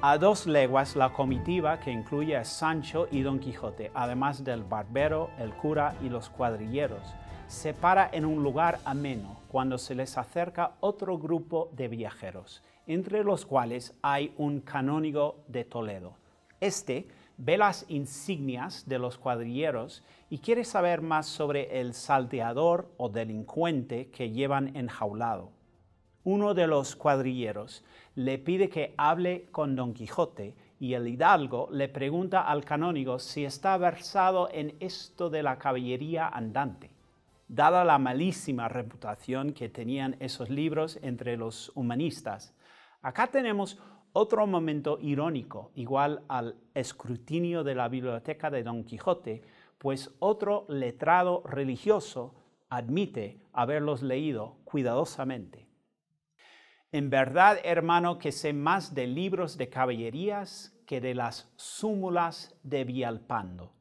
A dos leguas la comitiva que incluye a Sancho y Don Quijote, además del barbero, el cura y los cuadrilleros, se para en un lugar ameno cuando se les acerca otro grupo de viajeros, entre los cuales hay un canónigo de Toledo. Este ve las insignias de los cuadrilleros y quiere saber más sobre el salteador o delincuente que llevan enjaulado uno de los cuadrilleros, le pide que hable con Don Quijote y el hidalgo le pregunta al canónigo si está versado en esto de la caballería andante. Dada la malísima reputación que tenían esos libros entre los humanistas, acá tenemos otro momento irónico, igual al escrutinio de la biblioteca de Don Quijote, pues otro letrado religioso admite haberlos leído cuidadosamente. En verdad, hermano, que sé más de libros de caballerías que de las súmulas de Vialpando.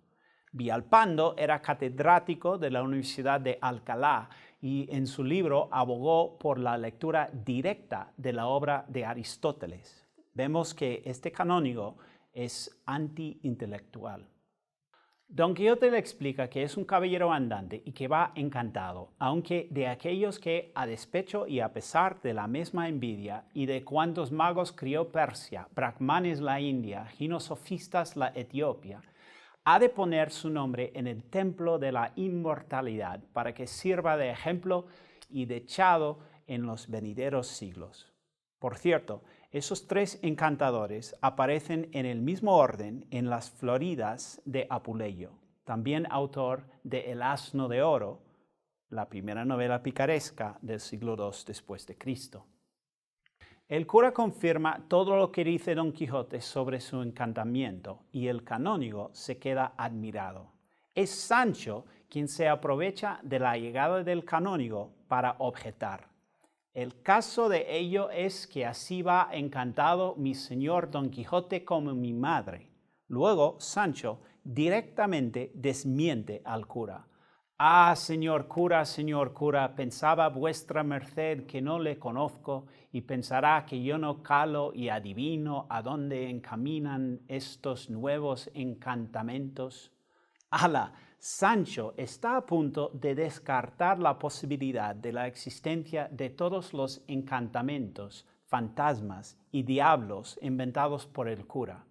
Vialpando era catedrático de la Universidad de Alcalá y en su libro abogó por la lectura directa de la obra de Aristóteles. Vemos que este canónigo es antiintelectual. Don Quijote le explica que es un caballero andante y que va encantado, aunque de aquellos que, a despecho y a pesar de la misma envidia y de cuantos magos crió Persia, brahmanes la India, ginosofistas la Etiopía, ha de poner su nombre en el templo de la inmortalidad para que sirva de ejemplo y de echado en los venideros siglos. Por cierto, esos tres encantadores aparecen en el mismo orden en las Floridas de Apuleyo, también autor de El asno de oro, la primera novela picaresca del siglo II después de Cristo. El cura confirma todo lo que dice Don Quijote sobre su encantamiento y el canónigo se queda admirado. Es Sancho quien se aprovecha de la llegada del canónigo para objetar. El caso de ello es que así va encantado mi señor Don Quijote como mi madre. Luego Sancho directamente desmiente al cura. Ah, señor cura, señor cura, pensaba vuestra merced que no le conozco y pensará que yo no calo y adivino a dónde encaminan estos nuevos encantamentos ala, Sancho está a punto de descartar la posibilidad de la existencia de todos los encantamentos, fantasmas y diablos inventados por el cura.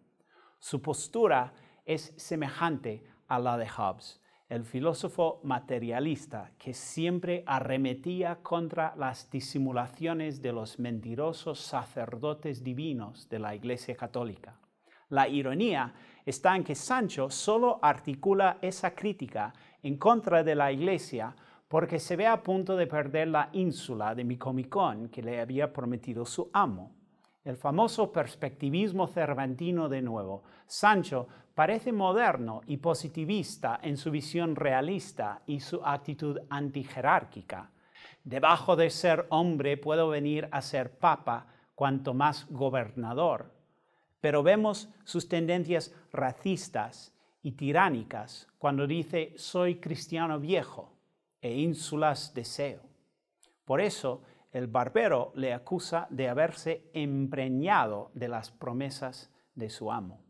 Su postura es semejante a la de Hobbes, el filósofo materialista que siempre arremetía contra las disimulaciones de los mentirosos sacerdotes divinos de la Iglesia Católica. La ironía está en que Sancho solo articula esa crítica en contra de la iglesia porque se ve a punto de perder la ínsula de Micomicón que le había prometido su amo. El famoso perspectivismo cervantino de nuevo. Sancho parece moderno y positivista en su visión realista y su actitud antijerárquica. Debajo de ser hombre puedo venir a ser papa, cuanto más gobernador pero vemos sus tendencias racistas y tiránicas cuando dice soy cristiano viejo e ínsulas deseo. Por eso el barbero le acusa de haberse empreñado de las promesas de su amo.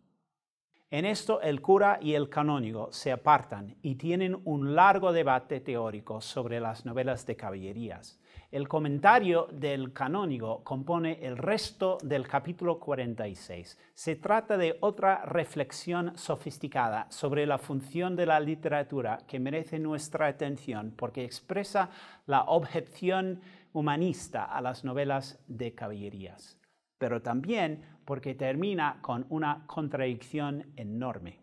En esto el cura y el canónigo se apartan y tienen un largo debate teórico sobre las novelas de caballerías. El comentario del canónigo compone el resto del capítulo 46. Se trata de otra reflexión sofisticada sobre la función de la literatura que merece nuestra atención porque expresa la objeción humanista a las novelas de caballerías pero también porque termina con una contradicción enorme.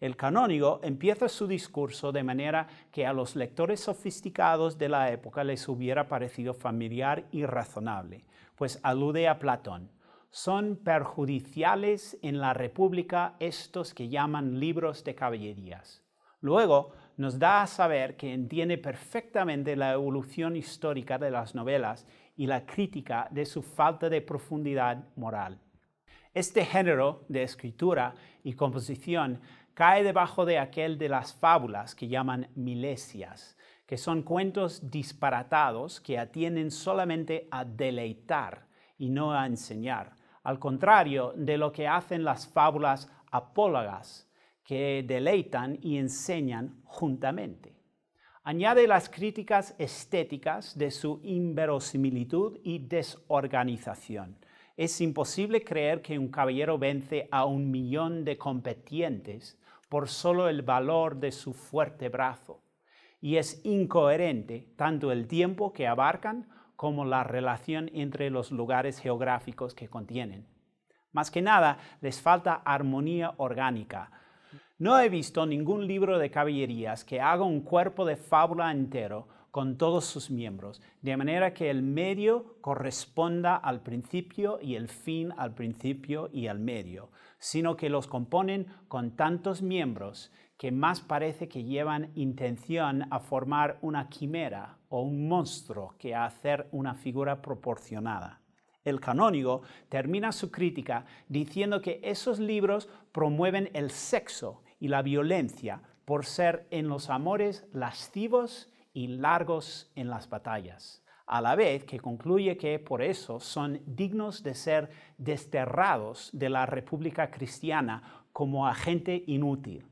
El canónigo empieza su discurso de manera que a los lectores sofisticados de la época les hubiera parecido familiar y razonable, pues alude a Platón. Son perjudiciales en la República estos que llaman libros de caballerías. Luego nos da a saber que entiende perfectamente la evolución histórica de las novelas y la crítica de su falta de profundidad moral. Este género de escritura y composición cae debajo de aquel de las fábulas que llaman milesias, que son cuentos disparatados que atienden solamente a deleitar y no a enseñar, al contrario de lo que hacen las fábulas apólogas, que deleitan y enseñan juntamente. Añade las críticas estéticas de su inverosimilitud y desorganización. Es imposible creer que un caballero vence a un millón de competientes por solo el valor de su fuerte brazo. Y es incoherente tanto el tiempo que abarcan como la relación entre los lugares geográficos que contienen. Más que nada, les falta armonía orgánica, no he visto ningún libro de caballerías que haga un cuerpo de fábula entero con todos sus miembros, de manera que el medio corresponda al principio y el fin al principio y al medio, sino que los componen con tantos miembros que más parece que llevan intención a formar una quimera o un monstruo que a hacer una figura proporcionada el canónigo, termina su crítica diciendo que esos libros promueven el sexo y la violencia por ser en los amores lascivos y largos en las batallas, a la vez que concluye que por eso son dignos de ser desterrados de la República Cristiana como agente inútil.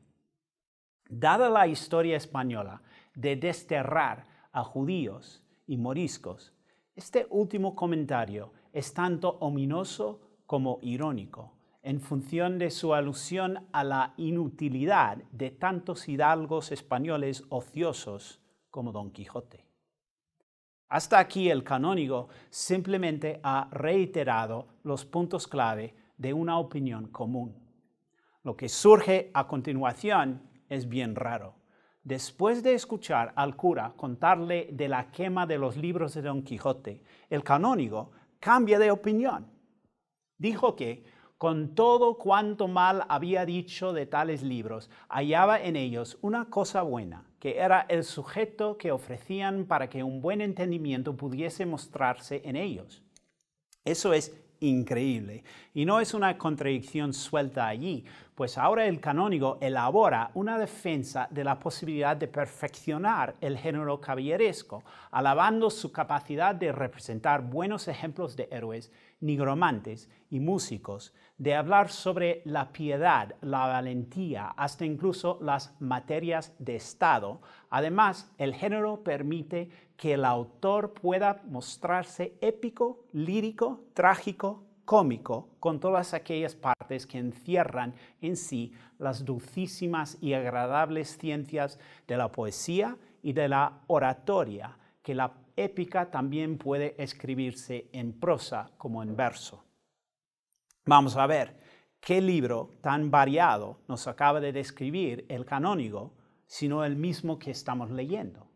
Dada la historia española de desterrar a judíos y moriscos, este último comentario es tanto ominoso como irónico, en función de su alusión a la inutilidad de tantos hidalgos españoles ociosos como Don Quijote. Hasta aquí el canónigo simplemente ha reiterado los puntos clave de una opinión común. Lo que surge a continuación es bien raro. Después de escuchar al cura contarle de la quema de los libros de Don Quijote, el canónigo cambia de opinión. Dijo que con todo cuanto mal había dicho de tales libros, hallaba en ellos una cosa buena, que era el sujeto que ofrecían para que un buen entendimiento pudiese mostrarse en ellos. Eso es increíble. Y no es una contradicción suelta allí, pues ahora el canónigo elabora una defensa de la posibilidad de perfeccionar el género caballeresco, alabando su capacidad de representar buenos ejemplos de héroes, nigromantes y músicos, de hablar sobre la piedad, la valentía, hasta incluso las materias de Estado. Además, el género permite que el autor pueda mostrarse épico, lírico, trágico, cómico con todas aquellas partes que encierran en sí las dulcísimas y agradables ciencias de la poesía y de la oratoria, que la épica también puede escribirse en prosa como en verso. Vamos a ver qué libro tan variado nos acaba de describir el canónigo, sino el mismo que estamos leyendo.